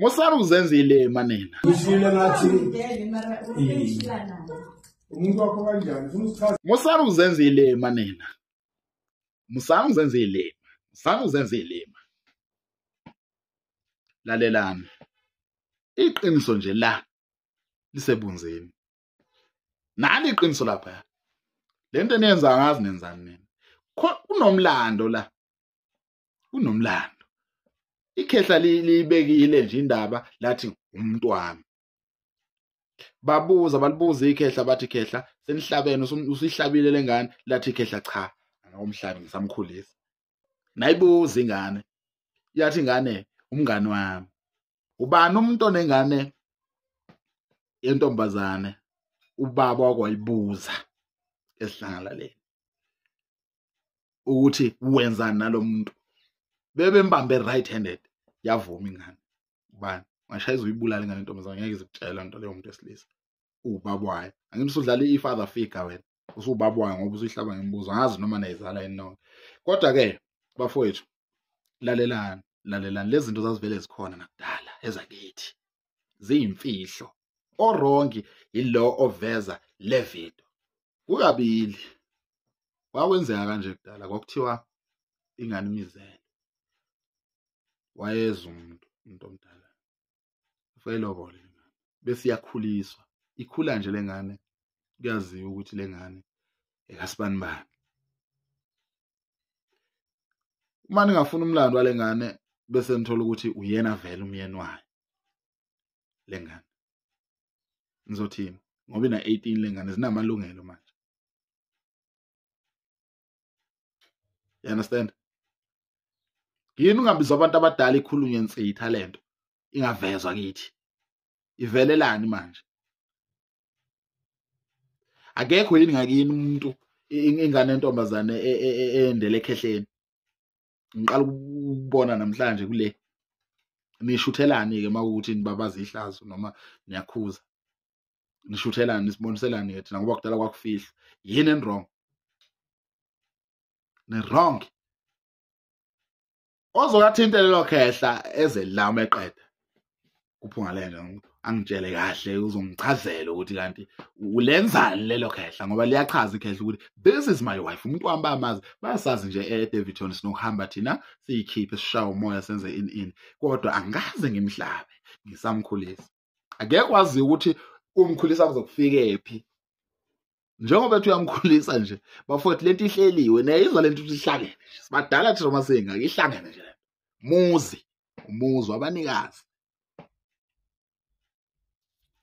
ngosara uzenzile manina ngishile ngathi umuntu wakho kanjani ufuna usichaze ngosara uzenzile manina musana uzenzile musana uzenzile lalelani iqiniso nje la lisebunzeni nani iqiniso lapha lento eniyenza ngazi nenzani nina kunomlando la kunomlando ikhehla liyibekile nje indaba lathi umuntu wami babuza balibuza ikhehla bathi khehla senihlabene usiyihlabile lengane lathi khehla cha angawumhlabi ngisamkhulisa nayibuza ingane yathi ingane umngane wami ubani umuntu onengane yentombazane ubaba wakwayibuza esihlangalaleni ukuthi wenzani nalo muntu bebembambe right handed yavuma ingane ubani ungashayeza uyibulala ingane intombazane ngeke izikutshele loo nto leyo muntu wesilisa uwubabwayo angithi usudlala i-father figure wena usubabwayo ngoba usuyihlaba ngemibuzo angazi noma nayizala yini nonke kodwa-ke bafowethu lalelani lalelani lezi zinto zazivele zikhona nakudala ezakithi ziyimfihlo orongi yilo oveza le video kukabili kwakwenzeka kanje kudala kwakuthiwa ingane imizele Wayeza umuntu, umuntu omdala sayilobole le ngane bese iyakhuliswa. Ikhula nje le ngane kuyaziwa ukuthi le ngane ekasibani bani. Uma ningafuni umlando wale ngane bese nithola ukuthi uyena vele umyeni wayo le ngane. Nizothini? Ngoba ina 18 le ngane zinamalungelo manje. You understand? yini ungabiza abantu abadala ikhulunywe nsitha lento ingavezwa kithi ivelelani manje akekho yini ngakini umuntu ingane entombazane e, e, e, endele ekhehleni ngiqala ukubona namhlanje kule nishuthelani ke makuthi nibabaza ihlazo noma niyakhuza nishuthelani nisiboniselani ke thina ngoba kudala kwakufihlwa yini endrong ni-wrong ozoyathi lelo khehla ezelama eqeda kuphungalele umuntu angitshele kahle uzongichazela ukuthi kanti ulenzani lelo khehla ngoba liyachaza ikhehla ukuthi this is my wife umuntu wami bamazi bayasazi nje eDeviton sinokuhamba thina siyikhiphe sishaya umoya senze ini ini kodwa angikaze ngimhlabe ngisamkhulisa ake kwazi ukuthi umkhulisa kuzokufika ephi njengoba thi uyamkhulisa nje bafowethu lento ihleliwe neyizwa lento ukuthi ihlangene nje sibadala thina uma seyingaki ihlangene nje muzi umuzi wabanikazi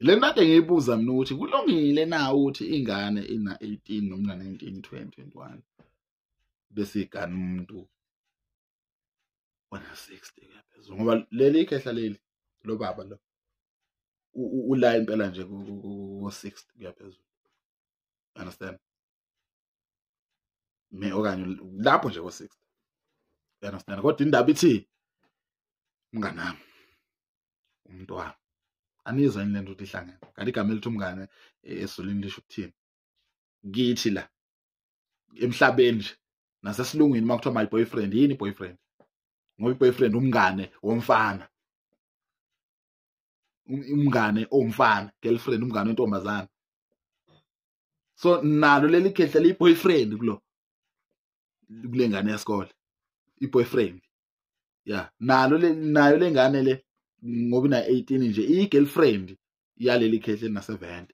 le nto ade ngiyibuza mina ukuthi kulungile na ukuthi ingane ina-18 nomna 19 20 21 besiyigane umuntu ona-60 kaphezulu ngoba leli ikhehla leli lo baba lo ula impela nje ko-60 kuyaphezulu understand me okanye lapho nje ko6 understand kodwa indaba ithi mnganami umntwana anizwa yini lento ihlangene kanti igama elithi umngane eh, esulini lisho ukuthini kithi la emhlabeni nje nasesilungwini makuthiwa my boyfriend yini boyfriend ngoba i-boyfriend umngane womfana um, umngane owumfana girlfriend umngane wentombazana so nalo leli khehlela i-boyfriend kulo kule ngane yesikole i-boyfriend ya nalo nayo le ngane le ngoba ina-18 nje i-girlfriend yaleli khehlela nasevente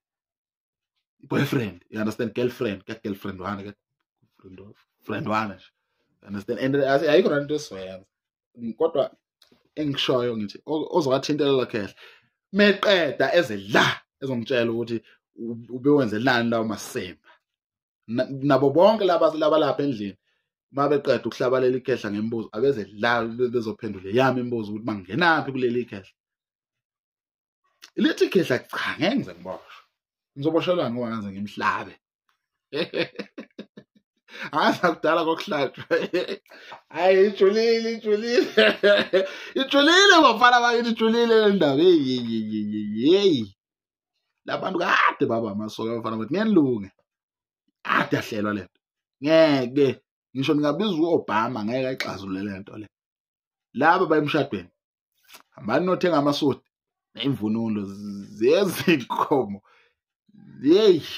i-boyfriend you understand girlfriend ka girlfriend wane ka friend wane nje understand and uh, ayikho uh, nanto esizoyenza kodwa engishoyo ngithi ozowathintelela khehla meqeda eze la ezongitshela ukuthi ubewenzelani lawo masisema nabo bonke laba lapha endlini uma beqeda ukuhlabalela ikhehla ngembuzo abeze la bezophendula yami imibuzo ukuthi bangenaphi kuleli khehla lithi khehla cha ngeke ngize ngiboshwe ngizoboshelwa ngoba ngaze ngimhlabe Hayi kudala kokuhlatshwa. Hayi ijulile ijulile. Ijulile bafana bakithi ijulile le ndaba. Hey hey hey hey. labantu kade baba amasoka abafana bathi ngenilunge kade ahlelwa lento ngeke ngisho ningabiza u-obama ngeke ayixazulule le nto le laba bayemshadweni hambani nothenga amasudi neyimvunulo zezinkomo yeyi